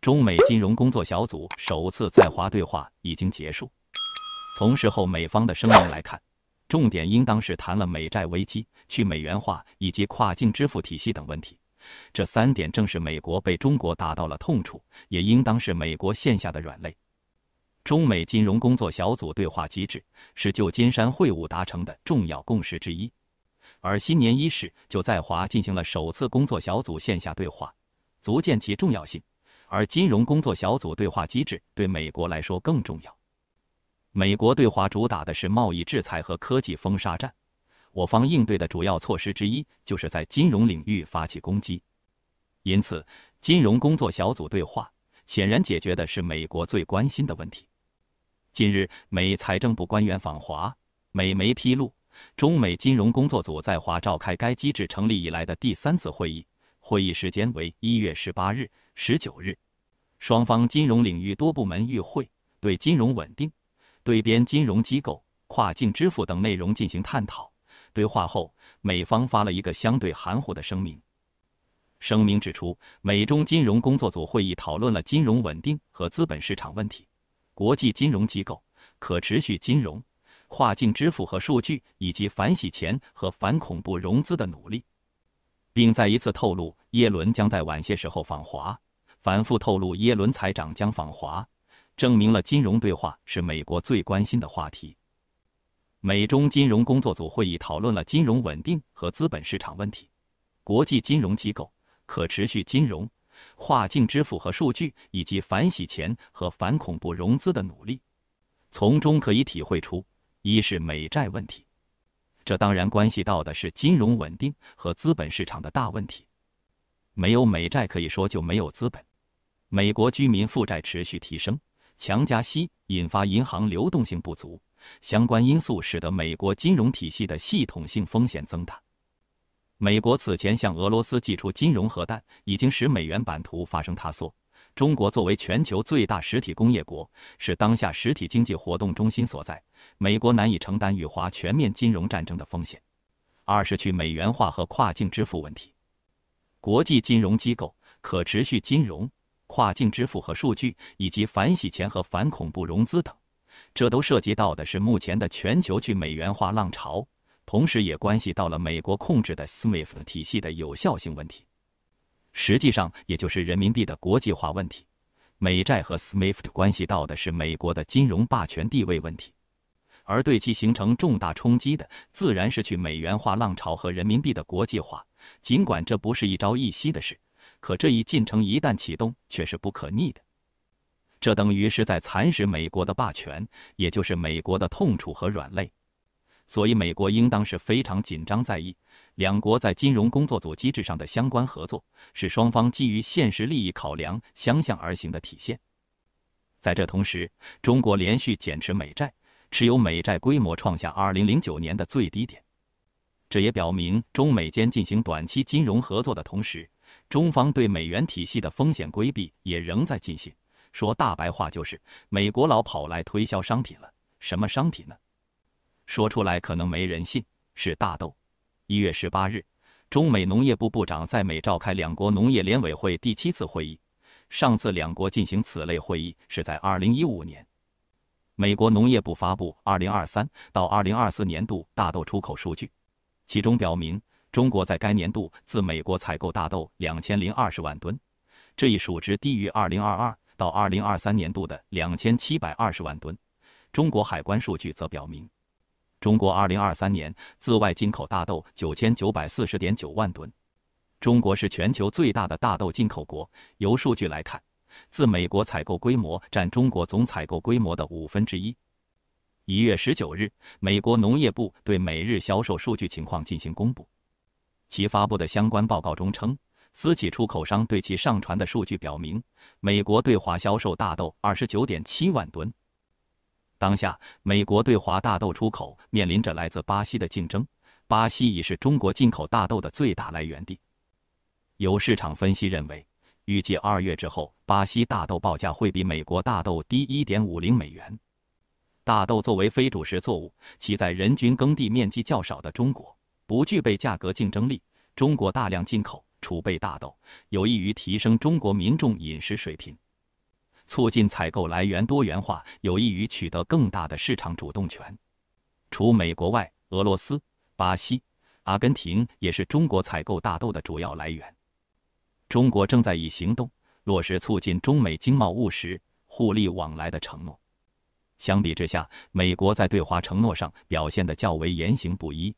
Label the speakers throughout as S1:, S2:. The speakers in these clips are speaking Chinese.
S1: 中美金融工作小组首次在华对话已经结束。从事后美方的声明来看，重点应当是谈了美债危机、去美元化以及跨境支付体系等问题。这三点正是美国被中国打到了痛处，也应当是美国线下的软肋。中美金融工作小组对话机制是旧金山会晤达成的重要共识之一，而新年伊始就在华进行了首次工作小组线下对话，足见其重要性。而金融工作小组对话机制对美国来说更重要。美国对华主打的是贸易制裁和科技封杀战，我方应对的主要措施之一就是在金融领域发起攻击。因此，金融工作小组对话显然解决的是美国最关心的问题。近日，美财政部官员访华，美媒披露，中美金融工作组在华召开该机制成立以来的第三次会议。会议时间为一月十八日、十九日，双方金融领域多部门与会对金融稳定、对边金融机构、跨境支付等内容进行探讨。对话后，美方发了一个相对含糊的声明。声明指出，美中金融工作组会议讨论了金融稳定和资本市场问题、国际金融机构、可持续金融、跨境支付和数据，以及反洗钱和反恐怖融资的努力。并再一次透露，耶伦将在晚些时候访华。反复透露，耶伦财长将访华，证明了金融对话是美国最关心的话题。美中金融工作组会议讨论了金融稳定和资本市场问题、国际金融机构、可持续金融、跨境支付和数据，以及反洗钱和反恐怖融资的努力。从中可以体会出，一是美债问题。这当然关系到的是金融稳定和资本市场的大问题。没有美债，可以说就没有资本。美国居民负债持续提升，强加息引发银行流动性不足，相关因素使得美国金融体系的系统性风险增大。美国此前向俄罗斯寄出“金融核弹”，已经使美元版图发生塌缩。中国作为全球最大实体工业国，是当下实体经济活动中心所在。美国难以承担与华全面金融战争的风险。二是去美元化和跨境支付问题，国际金融机构、可持续金融、跨境支付和数据，以及反洗钱和反恐怖融资等，这都涉及到的是目前的全球去美元化浪潮，同时也关系到了美国控制的 SWIFT 体系的有效性问题。实际上，也就是人民币的国际化问题。美债和 SMFT 关系到的是美国的金融霸权地位问题，而对其形成重大冲击的，自然是去美元化浪潮和人民币的国际化。尽管这不是一朝一夕的事，可这一进程一旦启动，却是不可逆的。这等于是在蚕食美国的霸权，也就是美国的痛楚和软肋。所以，美国应当是非常紧张在意两国在金融工作组机制上的相关合作，是双方基于现实利益考量相向而行的体现。在这同时，中国连续减持美债，持有美债规模创下二零零九年的最低点，这也表明中美间进行短期金融合作的同时，中方对美元体系的风险规避也仍在进行。说大白话就是，美国老跑来推销商品了，什么商品呢？说出来可能没人信，是大豆。一月十八日，中美农业部部长在美召开两国农业联委会第七次会议。上次两国进行此类会议是在二零一五年。美国农业部发布二零二三到二零二四年度大豆出口数据，其中表明中国在该年度自美国采购大豆两千零二十万吨，这一数值低于二零二二到二零二三年度的两千七百二十万吨。中国海关数据则表明。中国二零二三年自外进口大豆九千九百四十点九万吨，中国是全球最大的大豆进口国。由数据来看，自美国采购规模占中国总采购规模的五分之一。一月十九日，美国农业部对每日销售数据情况进行公布，其发布的相关报告中称，私企出口商对其上传的数据表明，美国对华销售大豆二十九点七万吨。当下，美国对华大豆出口面临着来自巴西的竞争。巴西已是中国进口大豆的最大来源地。有市场分析认为，预计二月之后，巴西大豆报价会比美国大豆低一点五零美元。大豆作为非主食作物，其在人均耕地面积较少的中国不具备价格竞争力。中国大量进口储备大豆，有益于提升中国民众饮食水平。促进采购来源多元化，有益于取得更大的市场主动权。除美国外，俄罗斯、巴西、阿根廷也是中国采购大豆的主要来源。中国正在以行动落实促进中美经贸务实互利往来的承诺。相比之下，美国在对华承诺上表现得较为言行不一，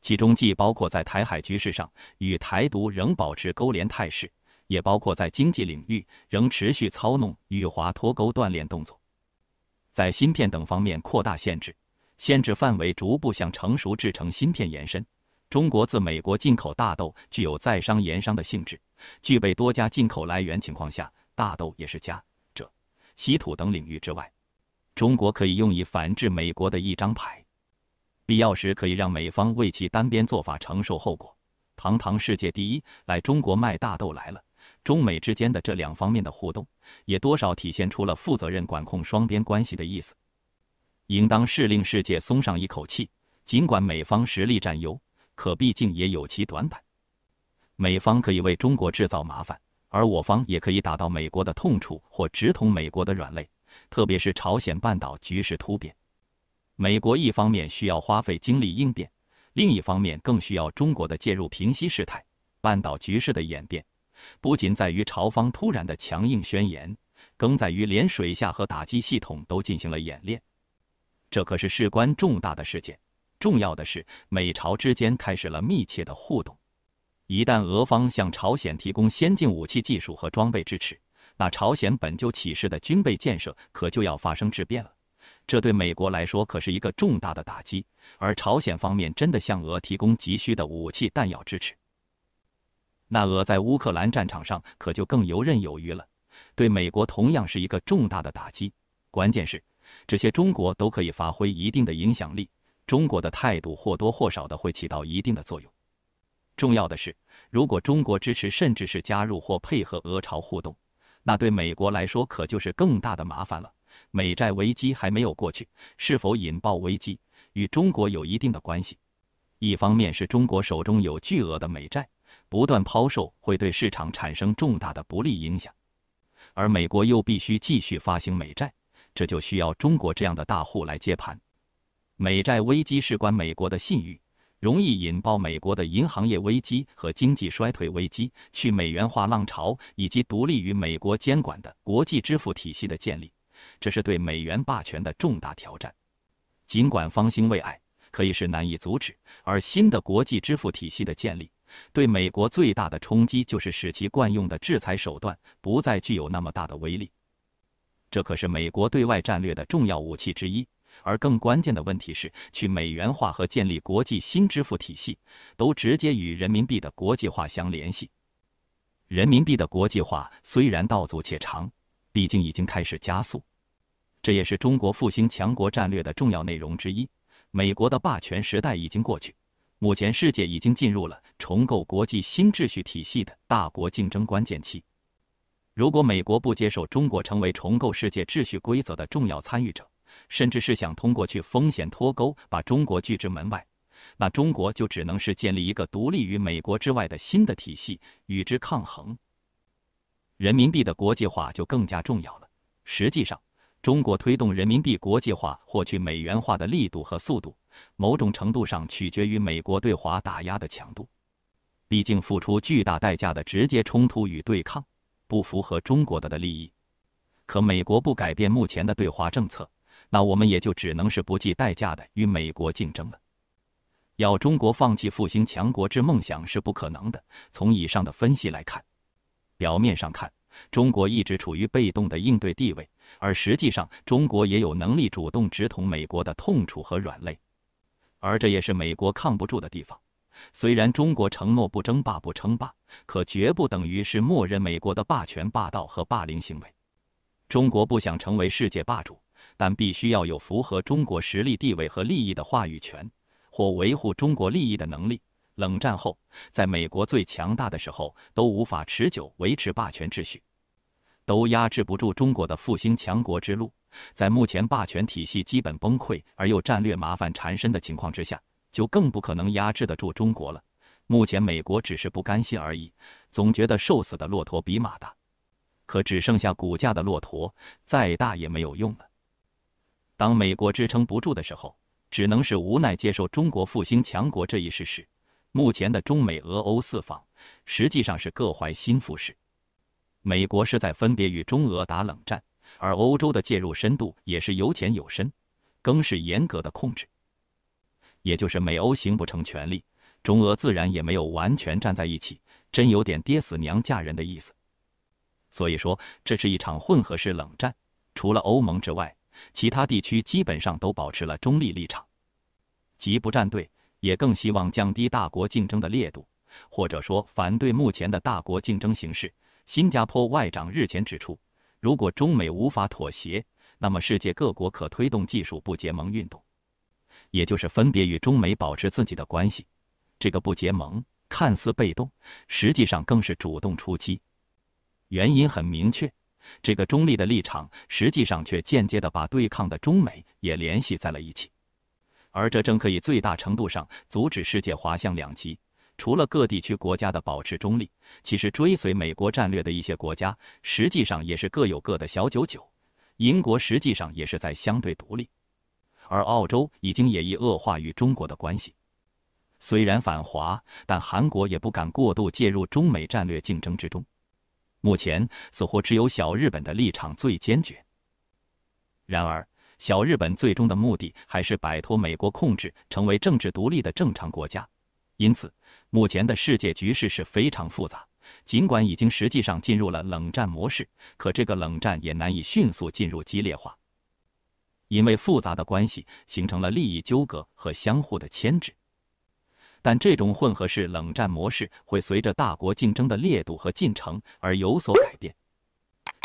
S1: 其中既包括在台海局势上与台独仍保持勾连态势。也包括在经济领域仍持续操弄与华脱钩锻炼动作，在芯片等方面扩大限制，限制范围逐步向成熟制成芯片延伸。中国自美国进口大豆具有在商言商的性质，具备多家进口来源情况下，大豆也是家者。稀土等领域之外，中国可以用以反制美国的一张牌，必要时可以让美方为其单边做法承受后果。堂堂世界第一来中国卖大豆来了。中美之间的这两方面的互动，也多少体现出了负责任管控双边关系的意思，应当是令世界松上一口气。尽管美方实力占优，可毕竟也有其短板。美方可以为中国制造麻烦，而我方也可以打到美国的痛处或直通美国的软肋。特别是朝鲜半岛局势突变，美国一方面需要花费精力应变，另一方面更需要中国的介入平息事态、半岛局势的演变。不仅在于朝方突然的强硬宣言，更在于连水下和打击系统都进行了演练。这可是事关重大的事件。重要的是，美朝之间开始了密切的互动。一旦俄方向朝鲜提供先进武器技术和装备支持，那朝鲜本就起势的军备建设可就要发生质变了。这对美国来说可是一个重大的打击。而朝鲜方面真的向俄提供急需的武器弹药支持。那俄在乌克兰战场上可就更游刃有余了，对美国同样是一个重大的打击。关键是这些中国都可以发挥一定的影响力，中国的态度或多或少的会起到一定的作用。重要的是，如果中国支持甚至是加入或配合俄朝互动，那对美国来说可就是更大的麻烦了。美债危机还没有过去，是否引爆危机与中国有一定的关系。一方面是中国手中有巨额的美债。不断抛售会对市场产生重大的不利影响，而美国又必须继续发行美债，这就需要中国这样的大户来接盘。美债危机事关美国的信誉，容易引爆美国的银行业危机和经济衰退危机、去美元化浪潮以及独立于美国监管的国际支付体系的建立，这是对美元霸权的重大挑战。尽管方兴未艾，可以是难以阻止，而新的国际支付体系的建立。对美国最大的冲击就是使其惯用的制裁手段不再具有那么大的威力，这可是美国对外战略的重要武器之一。而更关键的问题是，去美元化和建立国际新支付体系都直接与人民币的国际化相联系。人民币的国际化虽然道阻且长，毕竟已经开始加速，这也是中国复兴强国战略的重要内容之一。美国的霸权时代已经过去。目前，世界已经进入了重构国际新秩序体系的大国竞争关键期。如果美国不接受中国成为重构世界秩序规则的重要参与者，甚至是想通过去风险脱钩把中国拒之门外，那中国就只能是建立一个独立于美国之外的新的体系与之抗衡。人民币的国际化就更加重要了。实际上，中国推动人民币国际化获取美元化的力度和速度。某种程度上取决于美国对华打压的强度，毕竟付出巨大代价的直接冲突与对抗不符合中国的的利益。可美国不改变目前的对华政策，那我们也就只能是不计代价的与美国竞争了。要中国放弃复兴强国之梦想是不可能的。从以上的分析来看，表面上看中国一直处于被动的应对地位，而实际上中国也有能力主动直捅美国的痛处和软肋。而这也是美国抗不住的地方。虽然中国承诺不争霸、不称霸，可绝不等于是默认美国的霸权、霸道和霸凌行为。中国不想成为世界霸主，但必须要有符合中国实力、地位和利益的话语权，或维护中国利益的能力。冷战后，在美国最强大的时候，都无法持久维持霸权秩序，都压制不住中国的复兴强国之路。在目前霸权体系基本崩溃而又战略麻烦缠身的情况之下，就更不可能压制得住中国了。目前美国只是不甘心而已，总觉得瘦死的骆驼比马大，可只剩下骨架的骆驼再大也没有用了。当美国支撑不住的时候，只能是无奈接受中国复兴强国这一事实。目前的中美俄欧四方实际上是各怀心腹事，美国是在分别与中俄打冷战。而欧洲的介入深度也是有浅有深，更是严格的控制，也就是美欧形不成权力，中俄自然也没有完全站在一起，真有点爹死娘嫁人的意思。所以说，这是一场混合式冷战，除了欧盟之外，其他地区基本上都保持了中立立场，即不站队，也更希望降低大国竞争的烈度，或者说反对目前的大国竞争形势。新加坡外长日前指出。如果中美无法妥协，那么世界各国可推动技术不结盟运动，也就是分别与中美保持自己的关系。这个不结盟看似被动，实际上更是主动出击。原因很明确，这个中立的立场实际上却间接的把对抗的中美也联系在了一起，而这正可以最大程度上阻止世界滑向两极。除了各地区国家的保持中立，其实追随美国战略的一些国家，实际上也是各有各的小九九。英国实际上也是在相对独立，而澳洲已经也已恶化与中国的关系。虽然反华，但韩国也不敢过度介入中美战略竞争之中。目前似乎只有小日本的立场最坚决。然而，小日本最终的目的还是摆脱美国控制，成为政治独立的正常国家。因此，目前的世界局势是非常复杂。尽管已经实际上进入了冷战模式，可这个冷战也难以迅速进入激烈化，因为复杂的关系形成了利益纠葛和相互的牵制。但这种混合式冷战模式会随着大国竞争的烈度和进程而有所改变。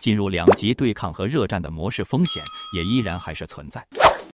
S1: 进入两极对抗和热战的模式风险也依然还是存在。